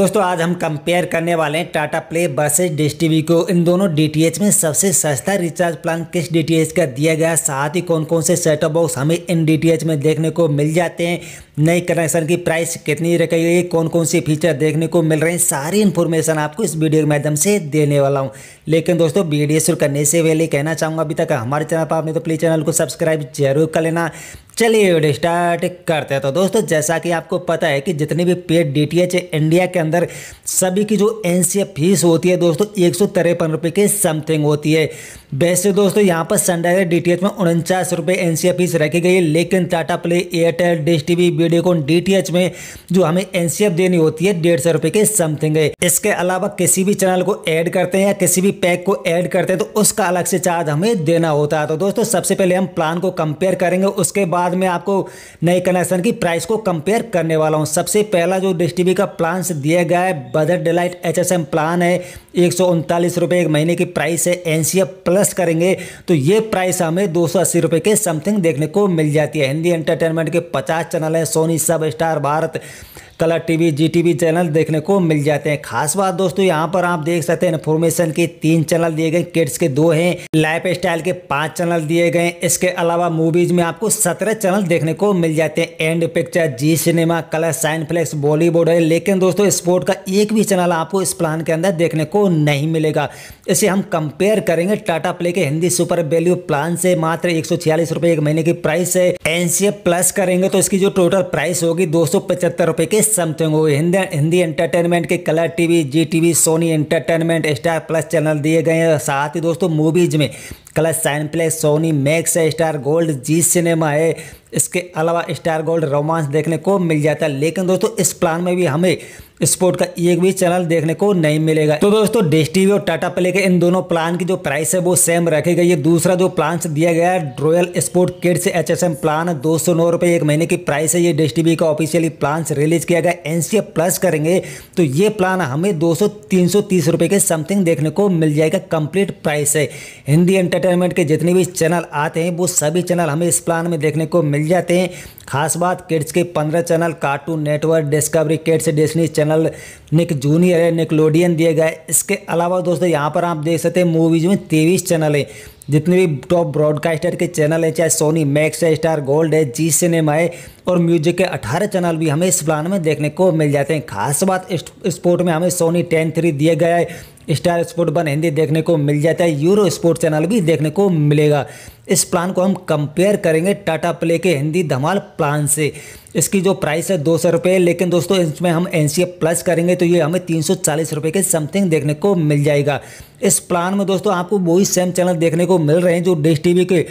दोस्तों आज हम कंपेयर करने वाले हैं Tata Play versus Dish TV को इन दोनों डी में सबसे सस्ता रिचार्ज प्लान किस डी का दिया गया साथ ही कौन कौन से सेटअप बॉक्स हमें इन डी में देखने को मिल जाते हैं नई कनेक्शन की प्राइस कितनी रखी गई कौन कौन से फीचर देखने को मिल रहे हैं सारी इन्फॉर्मेशन आपको इस वीडियो के माध्यम से देने वाला हूँ लेकिन दोस्तों वीडियो शुरू करने से पहले कहना चाहूँगा अभी तक हमारे चैनल पर आपने तो प्लीज़ चैनल को सब्सक्राइब जरूर कर लेना चलिए वीडियो स्टार्ट करते हैं तो दोस्तों जैसा कि आपको पता है कि जितने भी paid D T H India के अंदर सभी की जो एन सी फीस होती है दोस्तों एक सौ तिरपन रुपये की समथिंग होती है वैसे दोस्तों यहाँ पर सनडाइजर डी टी एच में उनचास रुपये एन सी फीस रखी गई है लेकिन Tata Play Airtel Dish T V Videocon D T H में जो हमें एन सी एफ देनी होती है डेढ़ सौ रुपये की समथिंग है इसके अलावा किसी भी चैनल को ऐड करते हैं या किसी भी पैक को ऐड करते हैं तो उसका अलग से चार्ज हमें देना होता है तो दोस्तों सबसे पहले हम प्लान को कंपेयर करेंगे उसके बाद बाद में आपको नए कनेक्शन की प्राइस को कंपेयर करने वाला हूँ सबसे पहला जो डिश टी का प्लान दिया गया है बजट डिलाइट एच प्लान है एक सौ एक महीने की प्राइस है एन प्लस करेंगे तो ये प्राइस हमें दो सौ के समथिंग देखने को मिल जाती है हिंदी एंटरटेनमेंट के पचास चैनल हैं Sony SAB Star Bharat Colors TV Zee TV channel देखने को मिल जाते हैं खास बात दोस्तों यहाँ पर आप देख सकते हैं इन्फॉर्मेशन के तीन चैनल दिए गए किड्स के दो हैं लाइफ स्टाइल के पांच चैनल दिए गए इसके अलावा मूवीज में आपको सत्रह चैनल देखने को मिल जाते हैं and picture Zee cinema Colors Cineplex Bollywood है लेकिन दोस्तों स्पोर्ट का एक भी चैनल आपको इस प्लान के अंदर देखने को नहीं मिलेगा इसे हम कंपेयर करेंगे टाटा प्ले के हिंदी सुपर वैल्यू प्लान से मात्र एक रुपए एक महीने की प्राइस है एनसीए प्लस करेंगे तो इसकी जो टोटल प्राइस होगी दो सौ पचहत्तर के समथिंग वो हिंदी हिंदी एंटरटेनमेंट के Colors TV Zee TV Sony entertainment Star Plus channel दिए गए हैं साथ ही दोस्तों मूवीज़ में Colors Cineplex Sony Max है स्टार गोल्ड जी सिनेमा है इसके अलावा स्टार गोल्ड रोमांस देखने को मिल जाता है लेकिन दोस्तों इस प्लान में भी हमें स्पोर्ट का एक भी चैनल देखने को नहीं मिलेगा तो दोस्तों डिश टीवी और टाटा प्ले के इन दोनों प्लान की जो प्राइस है वो सेम रखी गई है दूसरा जो प्लान दिया गया है royal sport kids H S M plan दो सौ नौ रुपये एक महीने की प्राइस है ये डिश टीवी का ऑफिशियली प्लान रिलीज किया गया एन सी प्लस करेंगे तो ये प्लान हमें दो सौ तीन सौ तीस रुपये के समथिंग देखने को मिल जाएगा कंप्लीट प्राइस है हिंदी एंटरटेन एंटरटेनमेंट के जितने भी चैनल आते हैं वो सभी चैनल हमें इस प्लान में देखने को मिल जाते हैं खास बात किड्स के पंद्रह channel Cartoon Network Discovery Kids Disney Channel Nick Junior है निकलोडियन दिए गए इसके अलावा दोस्तों यहाँ पर आप देख सकते हैं मूवीज़ में तेईस चैनल है जितने भी टॉप ब्रॉडकास्टर के चैनल हैं चाहे सोनी मैक्स है स्टार गोल्ड है जी सिनेमा है और म्यूजिक के 18 चैनल भी हमें इस प्लान में देखने को मिल जाते हैं खास बात स्पोर्ट में हमें सोनी टेन थ्री दिए गए स्टार स्पोर्ट वन हिंदी देखने को मिल जाता है यूरो स्पोर्ट चैनल भी देखने को मिलेगा इस प्लान को हम कंपेयर करेंगे टाटा प्ले के हिंदी धमाल प्लान से इसकी जो प्राइस है दो सौ रुपये लेकिन दोस्तों इसमें हम एन प्लस करेंगे तो ये हमें तीन सौ चालीस रुपये के समथिंग देखने को मिल जाएगा इस प्लान में दोस्तों आपको वही सेम चैनल देखने को मिल रहे हैं जो डिश टी के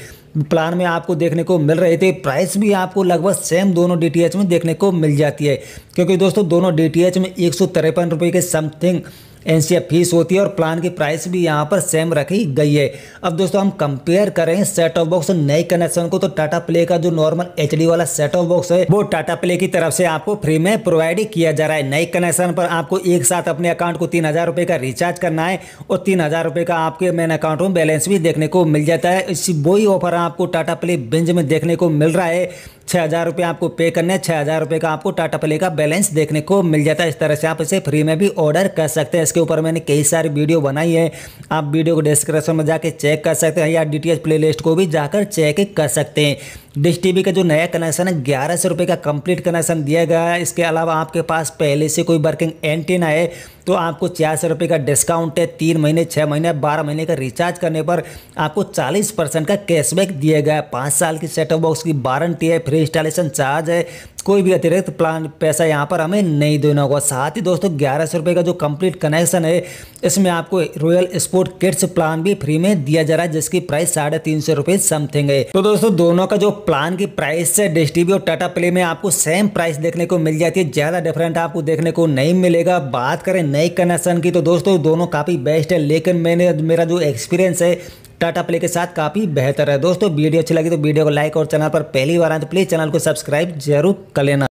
प्लान में आपको देखने को मिल रहे थे प्राइस भी आपको लगभग सेम दोनों डी में देखने को मिल जाती है क्योंकि दोस्तों दोनों डी में एक सौ के समथिंग एन फीस होती है और प्लान की प्राइस भी यहाँ पर सेम रखी गई है अब दोस्तों हम कंपेयर करें सेट ऑफ बॉक्स नए कनेक्शन को तो टाटा प्ले का जो नॉर्मल एच वाला सेट ऑफ बॉक्स है वो टाटा प्ले की तरफ से आपको फ्री में प्रोवाइड किया जा रहा है नए कनेक्शन पर आपको एक साथ अपने अकाउंट को तीन हजार रुपये का रिचार्ज करना है और तीन हजार रुपये का आपके मेन अकाउंट में बैलेंस भी देखने को मिल जाता है इसी वही ऑफर आपको टाटा प्ले बेंज में देखने को मिल रहा है छः हज़ार रुपये आपको पे करने छः हज़ार रुपये का आपको टाटा प्ले का बैलेंस देखने को मिल जाता है इस तरह से आप इसे फ्री में भी ऑर्डर कर सकते हैं इसके ऊपर मैंने कई सारी वीडियो बनाई है आप वीडियो को डिस्क्रिप्शन में जाकर चेक कर सकते हैं या डी टी को भी जाकर चेक कर सकते हैं डिश टी का जो नया कनेक्शन है ग्यारह सौ रुपये का कंप्लीट कनेक्शन दिया गया है इसके अलावा आपके पास पहले से कोई वर्किंग एंटीना है तो आपको सौ रुपये का डिस्काउंट है तीन महीने छः महीने बारह महीने का रिचार्ज करने पर आपको चालीस परसेंट का कैशबैक दिया गया है पाँच साल की सेटअप बॉक्स की वारंटी है फ्री इंस्टॉलेशन चार्ज है कोई भी अतिरिक्त प्लान पैसा यहाँ पर हमें नहीं देना होगा साथ ही दोस्तों ग्यारह सौ रुपये का जो कंप्लीट कनेक्शन है इसमें आपको रॉयल स्पोर्ट किड्स प्लान भी फ्री में दिया जा रहा है जिसकी प्राइस साढ़े तीन सौ रुपये समथिंग है तो दोस्तों दोनों का जो प्लान की प्राइस है डिश और टाटा प्ले में आपको सेम प्राइस देखने को मिल जाती है ज़्यादा डिफरेंट आपको देखने को नहीं मिलेगा बात करें नई कनेक्शन की तो दोस्तों दोनों काफ़ी बेस्ट है लेकिन मैंने मेरा जो एक्सपीरियंस है टाटा प्ले के साथ काफ़ी बेहतर है दोस्तों वीडियो अच्छी लगी तो वीडियो को लाइक और चैनल पर पहली बार आए तो प्लीज़ चैनल को सब्सक्राइब जरूर कर लेना